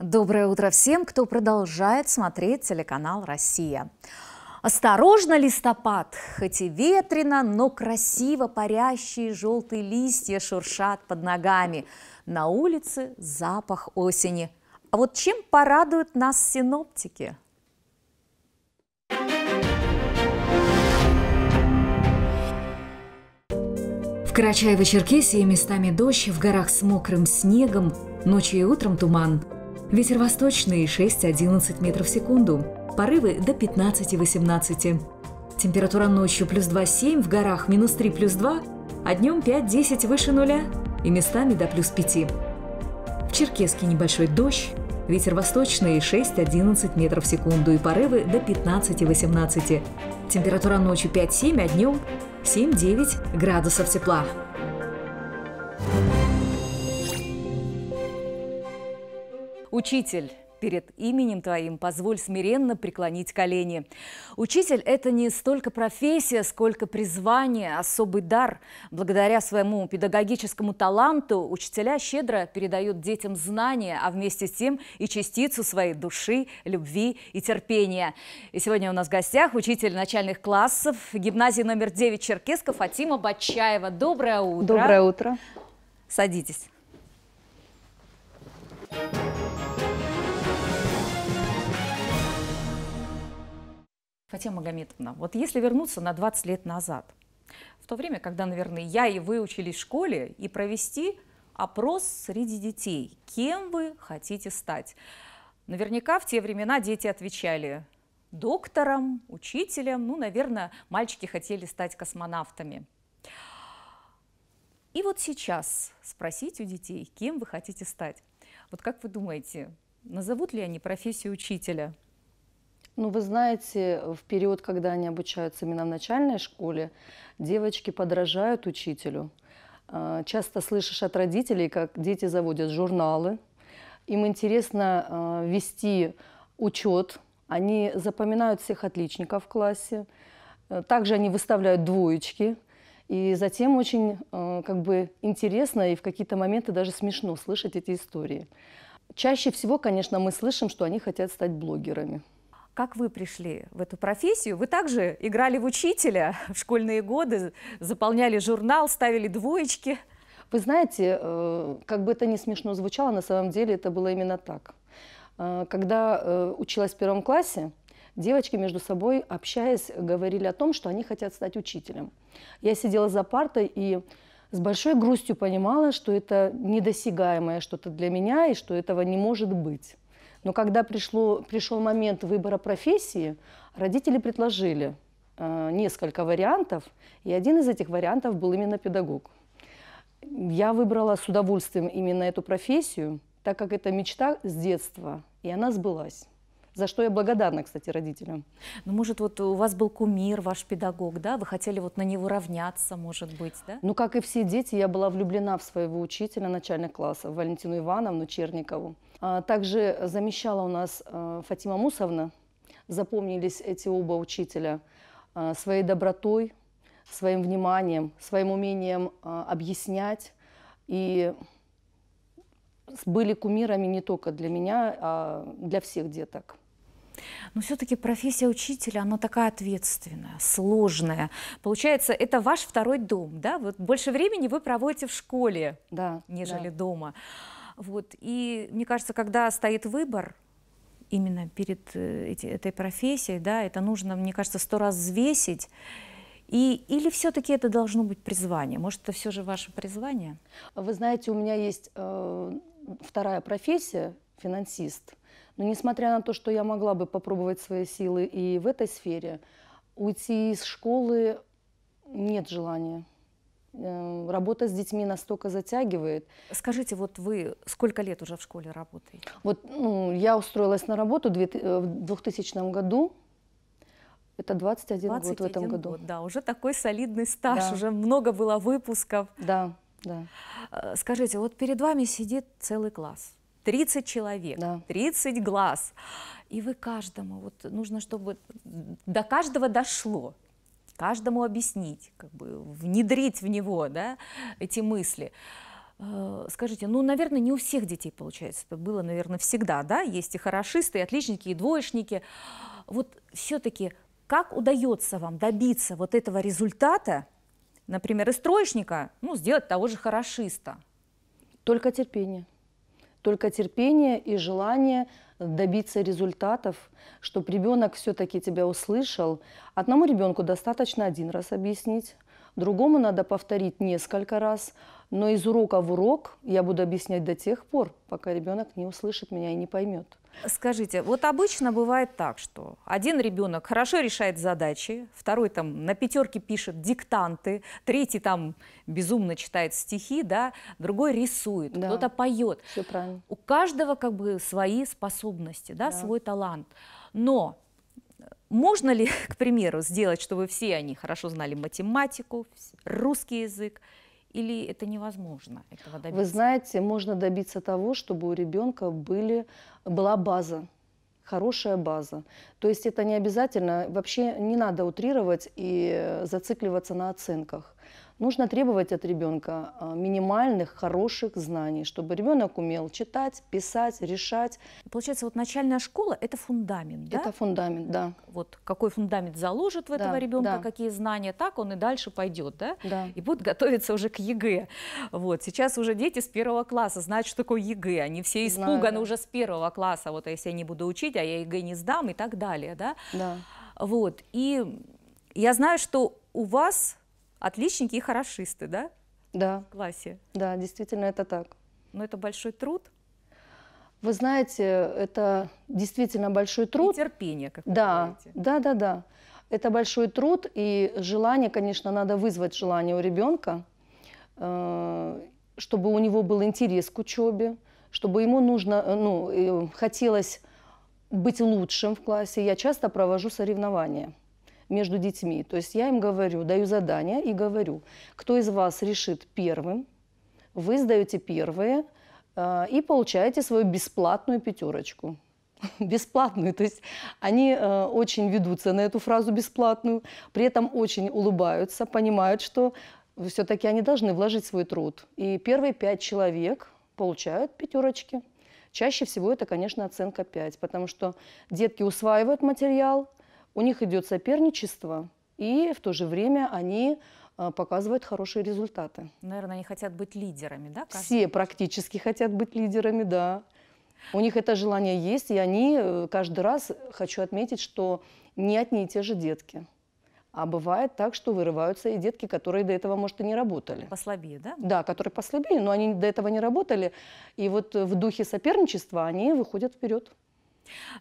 Доброе утро всем, кто продолжает смотреть телеканал «Россия». Осторожно, листопад, хоть и ветрено, но красиво парящие желтые листья шуршат под ногами. На улице запах осени. А вот чем порадуют нас синоптики? В Карачаево-Черкесии местами дождь, в горах с мокрым снегом, ночью и утром туман – Ветер восточный 6-11 метров в секунду. Порывы до 15-18. Температура ночью плюс 2-7, в горах минус 3 плюс 2, а днем 5-10 выше нуля и местами до плюс 5. В Черкеске небольшой дождь, ветер восточный 6-11 метров в секунду и порывы до 15-18. Температура ночью 5-7, а днем 7-9 градусов тепла. Учитель, перед именем твоим позволь смиренно преклонить колени. Учитель – это не столько профессия, сколько призвание, особый дар. Благодаря своему педагогическому таланту учителя щедро передают детям знания, а вместе с тем и частицу своей души, любви и терпения. И сегодня у нас в гостях учитель начальных классов гимназии номер 9 Черкеска Фатима Бачаева. Доброе утро. Доброе утро. Садитесь. Фатима Магометовна, вот если вернуться на 20 лет назад, в то время, когда, наверное, я и вы учились в школе, и провести опрос среди детей, кем вы хотите стать. Наверняка в те времена дети отвечали доктором, учителем, ну, наверное, мальчики хотели стать космонавтами. И вот сейчас спросить у детей, кем вы хотите стать. Вот как вы думаете, назовут ли они профессию учителя? Ну, вы знаете, в период, когда они обучаются именно в начальной школе, девочки подражают учителю. А, часто слышишь от родителей, как дети заводят журналы. Им интересно а, вести учет. Они запоминают всех отличников в классе. Э, также они выставляют двоечки. И затем очень э, как бы интересно и в какие-то моменты даже смешно слышать эти истории. Чаще всего, конечно, мы слышим, что они хотят стать блогерами. Как вы пришли в эту профессию? Вы также играли в учителя в школьные годы, заполняли журнал, ставили двоечки. Вы знаете, э, как бы это ни смешно звучало, на самом деле это было именно так. Э, когда э, училась в первом классе, девочки между собой, общаясь, говорили о том, что они хотят стать учителем. Я сидела за партой и с большой грустью понимала, что это недосягаемое что-то для меня и что этого не может быть. Но когда пришло, пришел момент выбора профессии, родители предложили э, несколько вариантов, и один из этих вариантов был именно педагог. Я выбрала с удовольствием именно эту профессию, так как это мечта с детства, и она сбылась за что я благодарна, кстати, родителям. Ну, может, вот у вас был кумир, ваш педагог, да? Вы хотели вот на него равняться, может быть, да? Ну, как и все дети, я была влюблена в своего учителя начальных классов, Валентину Ивановну Черникову. А, также замещала у нас а, Фатима Мусовна. Запомнились эти оба учителя а, своей добротой, своим вниманием, своим умением а, объяснять. И были кумирами не только для меня, а для всех деток. Но все-таки профессия учителя, она такая ответственная, сложная. Получается, это ваш второй дом, да? Вот больше времени вы проводите в школе, да, нежели да. дома. Вот. И мне кажется, когда стоит выбор, именно перед э, эти, этой профессией, да, это нужно, мне кажется, сто раз взвесить. И, или все-таки это должно быть призвание? Может, это все же ваше призвание? Вы знаете, у меня есть э, вторая профессия, финансист. Но несмотря на то, что я могла бы попробовать свои силы и в этой сфере, уйти из школы нет желания. Эм, работа с детьми настолько затягивает. Скажите, вот вы сколько лет уже в школе работаете? Вот ну, я устроилась на работу э, в 2000 году, это 21, 21 год в этом году. Год, да, уже такой солидный стаж, да. уже много было выпусков. Да, да. Э, скажите, вот перед вами сидит целый класс. 30 человек, да. 30 глаз. И вы каждому, вот нужно, чтобы до каждого дошло, каждому объяснить, как бы внедрить в него да, эти мысли. Э, скажите, ну, наверное, не у всех детей получается. Это было, наверное, всегда, да? Есть и хорошисты, и отличники, и двоечники. Вот все-таки как удается вам добиться вот этого результата, например, из троечника, ну, сделать того же хорошиста? Только терпение только терпение и желание добиться результатов, чтобы ребенок все-таки тебя услышал. Одному ребенку достаточно один раз объяснить, другому надо повторить несколько раз, но из урока в урок я буду объяснять до тех пор, пока ребенок не услышит меня и не поймет. Скажите, вот обычно бывает так, что один ребенок хорошо решает задачи, второй там на пятерке пишет диктанты, третий там безумно читает стихи, да, другой рисует, да. кто-то поет. Все правильно. У каждого как бы свои способности, да, да. свой талант. Но можно ли, к примеру, сделать, чтобы все они хорошо знали математику, русский язык, или это невозможно этого добиться? Вы знаете, можно добиться того, чтобы у ребенка были, была база хорошая база. То есть это не обязательно, вообще не надо утрировать и э, зацикливаться на оценках. Нужно требовать от ребенка а, минимальных, хороших знаний, чтобы ребенок умел читать, писать, решать. Получается, вот начальная школа – это фундамент, да? Это фундамент, да. Вот какой фундамент заложит в этого ребенка, да. какие знания, так он и дальше пойдет, да? Да. И будет готовиться уже к ЕГЭ. Вот, сейчас уже дети с первого класса знают, что такое ЕГЭ. Они все испуганы Знаю, да. уже с первого класса, вот а если я не буду учить, а я ЕГЭ не сдам и так далее, да? Да. Вот, и я знаю, что у вас отличники и хорошисты, да? Да. В классе. Да, действительно это так. Но это большой труд. Вы знаете, это действительно большой труд. И терпение, как вы да, говорите. Да, да, да. Это большой труд и желание, конечно, надо вызвать желание у ребенка, э, чтобы у него был интерес к учебе, чтобы ему нужно, э, ну, э, хотелось быть лучшим в классе. Я часто провожу соревнования между детьми. То есть я им говорю, даю задание и говорю, кто из вас решит первым, вы сдаете первые э, а, и получаете свою бесплатную пятерочку бесплатную. То есть они э, очень ведутся на эту фразу бесплатную, при этом очень улыбаются, понимают, что все-таки они должны вложить свой труд. И первые пять человек получают пятерочки. Чаще всего это, конечно, оценка 5, потому что детки усваивают материал, у них идет соперничество, и в то же время они э, показывают хорошие результаты. Наверное, они хотят быть лидерами, да? Каждый? Все практически хотят быть лидерами, да. У них это желание есть, и они э, каждый раз, хочу отметить, что не одни и те же детки. А бывает так, что вырываются и детки, которые до этого, может, и не работали. Послабее, да? Да, которые послабее, но они до этого не работали. И вот в духе соперничества они выходят вперед.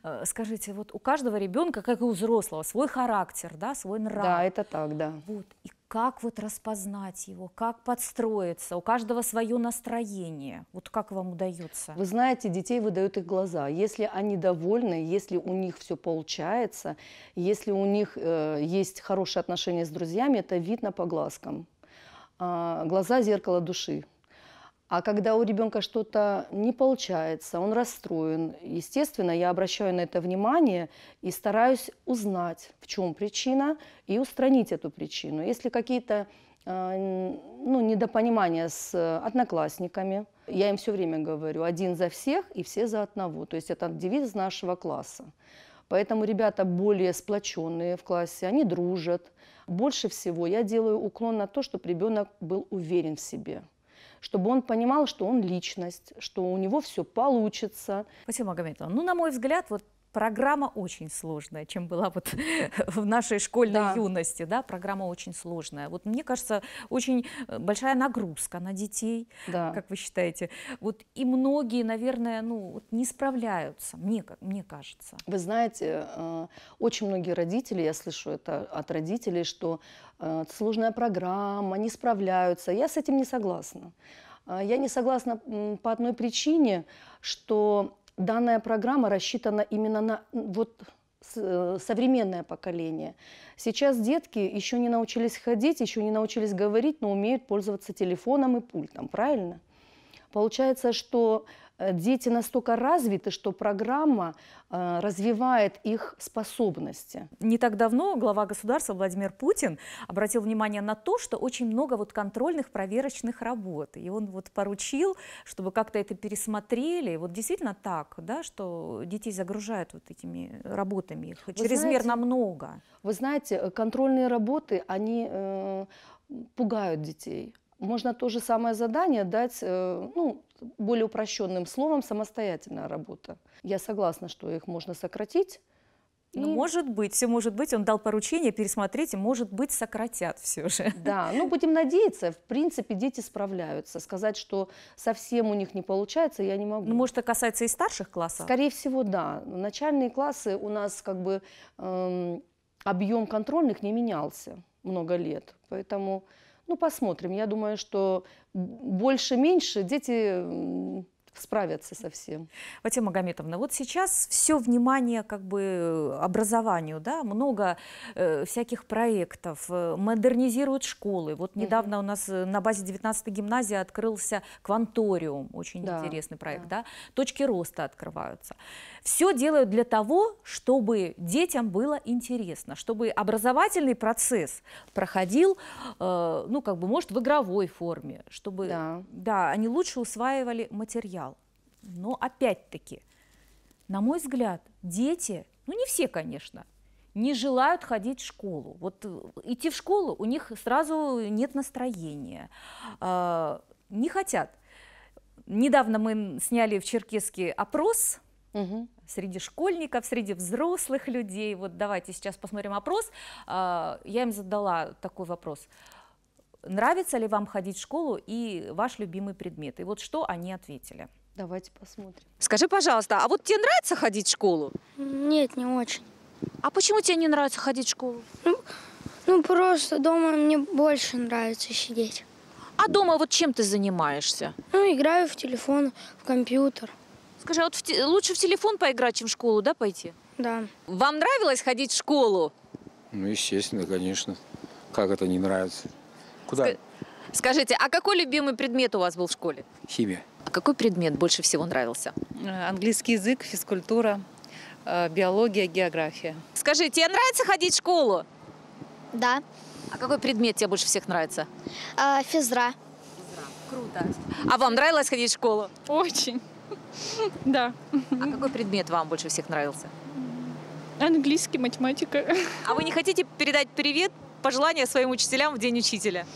Э, скажите, вот у каждого ребенка, как и у взрослого, свой характер, да, свой нрав. Да, это так, да. Вот. И как вот распознать его, как подстроиться, у каждого свое настроение, вот как вам удается? Вы знаете, детей выдают их глаза. Если они довольны, если у них все получается, если у них э, есть хорошие отношения с друзьями, это видно по глазкам. А, глаза – зеркало души. А когда у ребенка что-то не получается, он расстроен, естественно, я обращаю на это внимание и стараюсь узнать, в чем причина, и устранить эту причину. Если какие-то э, ну, недопонимания с одноклассниками. Я им все время говорю, один за всех и все за одного. То есть это девиз нашего класса. Поэтому ребята более сплоченные в классе, они дружат. Больше всего я делаю уклон на то, чтобы ребенок был уверен в себе чтобы он понимал, что он личность, что у него все получится. Спасибо, Магомедовна. Ну, на мой взгляд, вот программа очень сложная, чем была вот в нашей школьной да. юности, да, программа очень сложная. Вот мне кажется, очень э, большая нагрузка на детей, да. как вы считаете. Вот и многие, наверное, ну, вот не справляются, мне, мне кажется. Вы знаете, э, очень многие родители, я слышу это от родителей, что э, сложная программа, не справляются. Я с этим не согласна. Я не согласна по одной причине, что данная программа рассчитана именно на вот э, современное поколение. Сейчас детки еще не научились ходить, еще не научились говорить, но умеют пользоваться телефоном и пультом, правильно? Получается, что Э, дети настолько развиты, что программа э, развивает их способности. Не так давно глава государства Владимир Путин обратил внимание на то, что очень много вот контрольных проверочных работ. И он вот поручил, чтобы как-то это пересмотрели. Вот действительно так, да, что детей загружают вот этими работами, их чрезмерно знаете, много. Вы знаете, э, контрольные работы, они э, пугают детей можно то же самое задание дать, э, ну, более упрощенным словом, самостоятельная работа. Я согласна, что их можно сократить. Ну, и... Ну, может быть, все может быть. Он дал поручение пересмотреть, и, может быть, сократят все же. Да, ну, будем надеяться. В принципе, дети справляются. Сказать, что совсем у них не получается, я не могу. Ну, может, это касается и старших классов? Скорее всего, да. Начальные классы у нас как бы эм, объем контрольных не менялся много лет. Поэтому ну, посмотрим. Я думаю, что больше-меньше дети справятся со всем. Фатима Магометовна, вот сейчас все внимание как бы э, образованию, да, много э, всяких проектов, э, модернизируют школы. Вот недавно угу. у нас э, на базе 19-й гимназии открылся кванториум, очень да, интересный проект, да. да, точки роста открываются. Все делают для того, чтобы детям было интересно, чтобы образовательный процесс проходил, э, ну, как бы, может, в игровой форме, чтобы, да, да они лучше усваивали материал. Но опять-таки, на мой взгляд, дети, ну не все, конечно, не желают ходить в школу. Вот э, идти в школу у них сразу нет настроения, а, не хотят. Недавно мы сняли в Черкесске опрос угу. среди школьников, среди взрослых людей. Вот давайте сейчас посмотрим опрос. А, я им задала такой вопрос. Нравится ли вам ходить в школу и ваш любимый предмет? И вот что они ответили. Давайте посмотрим. Скажи, пожалуйста, а вот тебе нравится ходить в школу? Нет, не очень. А почему тебе не нравится ходить в школу? Ну, ну просто дома мне больше нравится сидеть. А дома вот чем ты занимаешься? Ну, играю в телефон, в компьютер. Скажи, а вот в те... лучше в телефон поиграть, чем в школу, да, пойти? Да. Вам нравилось ходить в школу? Ну, естественно, конечно. Как это не нравится? Куда? Ск... Скажите, а какой любимый предмет у вас был в школе? Химия. Какой предмет больше всего нравился? Э, английский язык, физкультура, э, биология, география. Скажи, тебе нравится ходить в школу? Да. А какой предмет тебе больше всех нравится? А, физра. Физра. Круто. А вам нравилось ходить в школу? Очень. Да. А какой предмет вам больше всех нравился? Английский, математика. А вы не хотите передать привет, пожелания своим учителям в День учителя?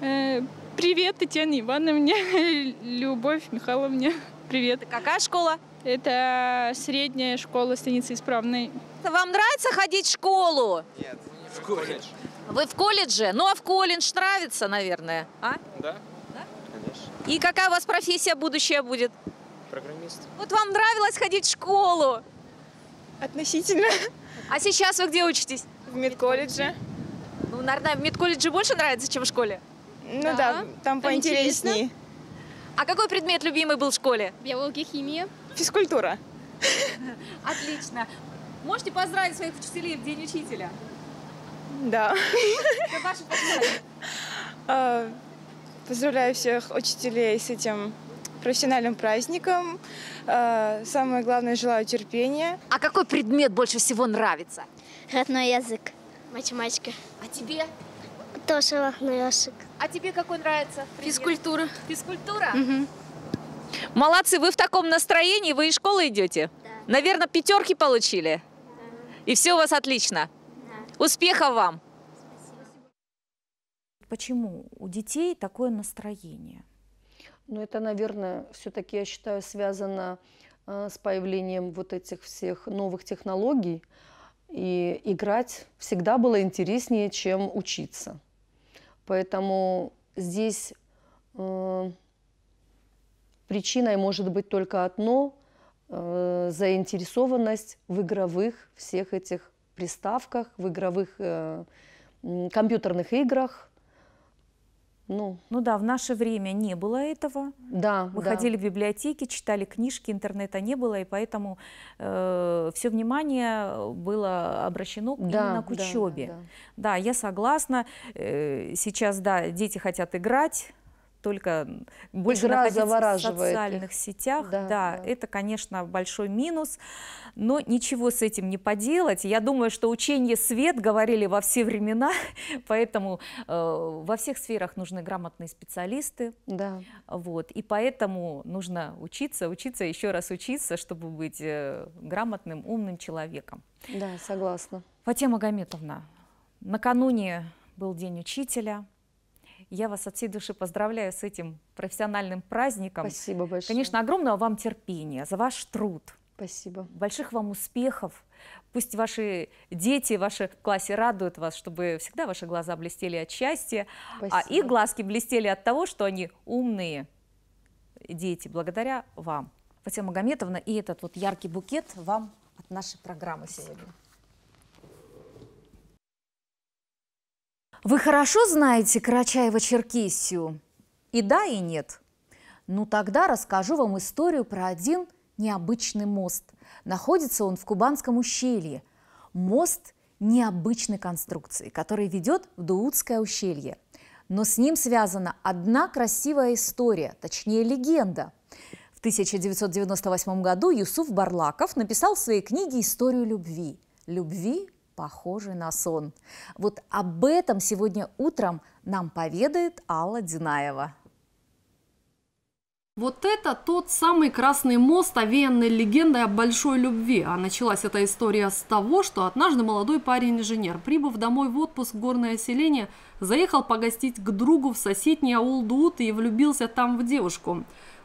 Э, Привет, Татьяне Ивановне, Любовь Михайловне. Привет. какая школа? Это средняя школа станицы исправной. Вам нравится ходить в школу? Нет, в колледж. Вы в колледже? Ну, а в колледж нравится, наверное, а? Да. да? Конечно. И какая у вас профессия будущая будет? Программист. Вот вам нравилось ходить в школу? Относительно. А сейчас вы где учитесь? В медколледже. Ну, наверное, в медколледже больше нравится, чем в школе? Ну да, да там поинтереснее. А какой предмет любимый был в школе? Биология, химия. Физкультура. Отлично. Можете поздравить своих учителей в День учителя? Да. А, поздравляю всех учителей с этим профессиональным праздником. А, самое главное, желаю терпения. А какой предмет больше всего нравится? Родной язык. Математика. А тебе? Тоже лохмешек. А тебе какой нравится? Пример? Физкультура. Физкультура? Угу. Молодцы, вы в таком настроении, вы из школы идете? Да. Наверное, пятерки получили? Да. И все у вас отлично? Да. Успехов вам! Спасибо. Почему у детей такое настроение? Ну, это, наверное, все-таки, я считаю, связано э, с появлением вот этих всех новых технологий. И играть всегда было интереснее, чем учиться. Поэтому здесь э, причиной может быть только одно э, – заинтересованность в игровых всех этих приставках, в игровых э, компьютерных играх – ну, ну да, в наше время не было этого. Да, Мы да. ходили в библиотеки, читали книжки, интернета не было, и поэтому э, все внимание было обращено да, именно к учебе. Да, да. да я согласна. Э, сейчас, да, дети хотят играть только больше Игра находиться в социальных сетях. Да, да, да, это, конечно, большой минус, но ничего с этим не поделать. Я думаю, что учение свет говорили во все времена, поэтому э, во всех сферах нужны грамотные специалисты. Да. Вот, и поэтому нужно учиться, учиться, еще раз учиться, чтобы быть э, грамотным, умным человеком. Да, согласна. Фатима Магометовна, накануне был День учителя – я вас от всей души поздравляю с этим профессиональным праздником. Спасибо большое. Конечно, огромного вам терпения за ваш труд. Спасибо. Больших вам успехов. Пусть ваши дети, ваши в классе радуют вас, чтобы всегда ваши глаза блестели от счастья, а Спасибо. а их глазки блестели от того, что они умные дети, благодаря вам. Фатима Магометовна, и этот вот яркий букет вам от нашей программы Спасибо. сегодня. Вы хорошо знаете Карачаево-Черкесию? И да, и нет. Ну тогда расскажу вам историю про один необычный мост. Находится он в Кубанском ущелье. Мост необычной конструкции, который ведет в Дуутское ущелье. Но с ним связана одна красивая история, точнее легенда. В 1998 году Юсуф Барлаков написал в своей книге «Историю любви». Любви похожий на сон. Вот об этом сегодня утром нам поведает Алла Динаева. Вот это тот самый красный мост, овеянный легендой о большой любви. А началась эта история с того, что однажды молодой парень-инженер, прибыв домой в отпуск в горное селение, заехал погостить к другу в соседний аул Дуут и влюбился там в девушку.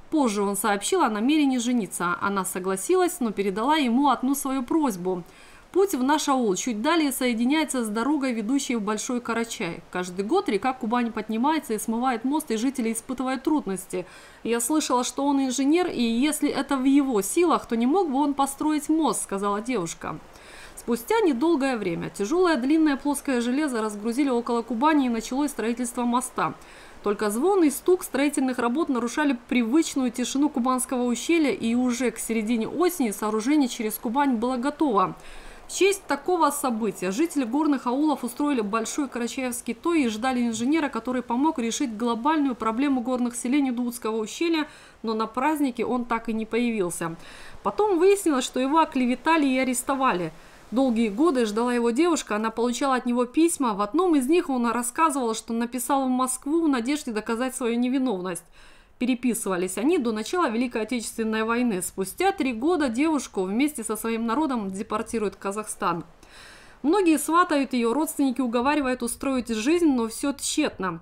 Позже он сообщил о намерении жениться. Она согласилась, но передала ему одну свою просьбу – Путь в наш аул чуть далее соединяется с дорогой, ведущей в Большой Карачай. Каждый год река Кубань поднимается и смывает мост, и жители испытывают трудности. Я слышала, что он инженер, и если это в его силах, то не мог бы он построить мост, сказала девушка. Спустя недолгое время тяжелое длинное плоское железо разгрузили около Кубани и началось строительство моста. Только звон и стук строительных работ нарушали привычную тишину Кубанского ущелья, и уже к середине осени сооружение через Кубань было готово. В честь такого события жители горных аулов устроили большой карачаевский той и ждали инженера, который помог решить глобальную проблему горных селений Дудского ущелья, но на празднике он так и не появился. Потом выяснилось, что его оклеветали и арестовали. Долгие годы ждала его девушка, она получала от него письма. В одном из них он рассказывал, что написал в Москву в надежде доказать свою невиновность переписывались они до начала Великой Отечественной войны. Спустя три года девушку вместе со своим народом депортируют в Казахстан. Многие сватают ее, родственники уговаривают устроить жизнь, но все тщетно.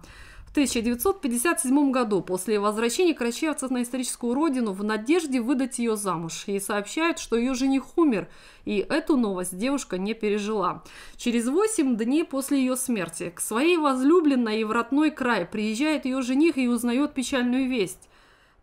1957 году после возвращения Крачевцев на историческую родину в надежде выдать ее замуж. и сообщают, что ее жених умер, и эту новость девушка не пережила. Через 8 дней после ее смерти к своей возлюбленной и в родной край приезжает ее жених и узнает печальную весть.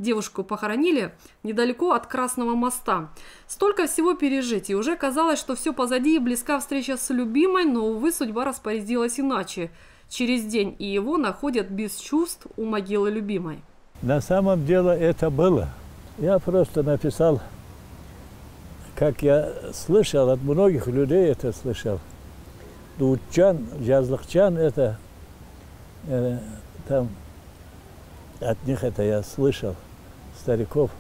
Девушку похоронили недалеко от Красного моста. Столько всего пережить, и уже казалось, что все позади и близка встреча с любимой, но, увы, судьба распорядилась иначе. Через день и его находят без чувств у могилы любимой. На самом деле это было. Я просто написал, как я слышал, от многих людей это слышал. Дучан, Жазлыкчан, это э, там от них это я слышал, стариков.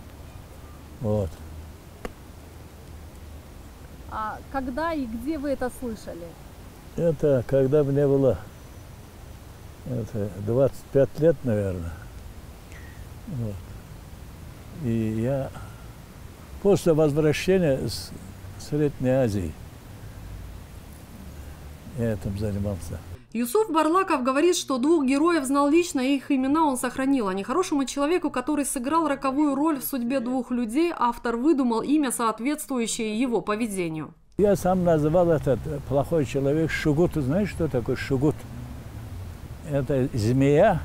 Вот. А когда и где вы это слышали? Это когда мне было это 25 лет, наверное. Вот. И я после возвращения с Средней Азии я этим занимался. Юсуф Барлаков говорит, что двух героев знал лично, и их имена он сохранил. А нехорошему человеку, который сыграл роковую роль в судьбе двух людей, автор выдумал имя, соответствующее его поведению. Я сам называл этот плохой человек Шугут. Знаешь, что такое Шугут? это змея,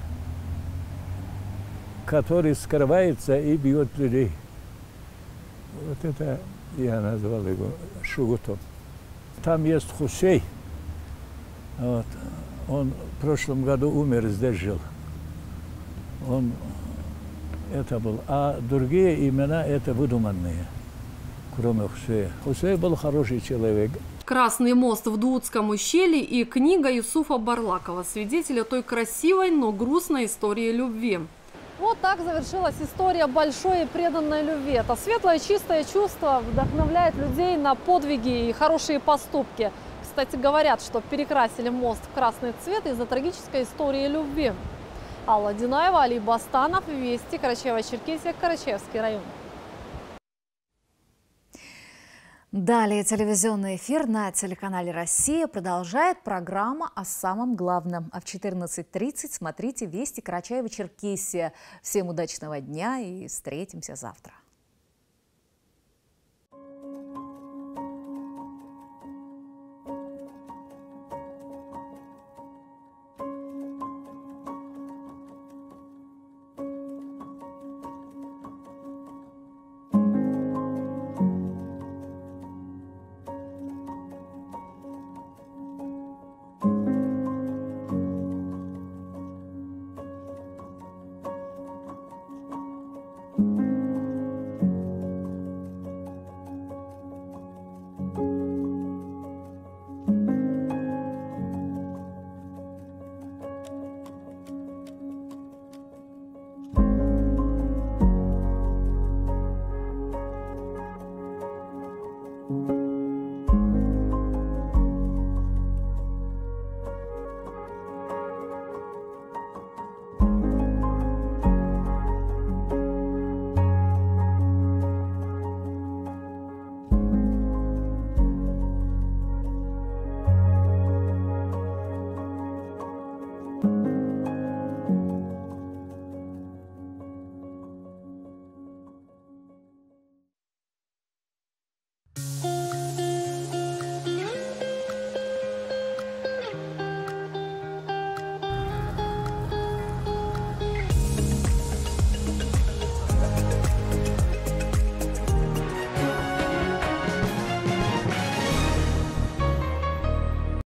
который скрывается и бьет людей. Вот это я назвал его Шугутом. Там есть Хусей. Вот. Он в прошлом году умер, здесь жил. Он это был. А другие имена это выдуманные, кроме Хусея. Хусей был хороший человек, «Красный мост в Дудском ущелье» и книга Юсуфа Барлакова, свидетеля той красивой, но грустной истории любви. Вот так завершилась история большой и преданной любви. Это светлое чистое чувство вдохновляет людей на подвиги и хорошие поступки. Кстати, говорят, что перекрасили мост в красный цвет из-за трагической истории любви. Алла Динаева, Али Бастанов, Вести, Карачаево-Черкесия, Карачаевский район. Далее телевизионный эфир на телеканале «Россия» продолжает программа о самом главном. А в 14.30 смотрите «Вести Карачаева-Черкесия». Всем удачного дня и встретимся завтра.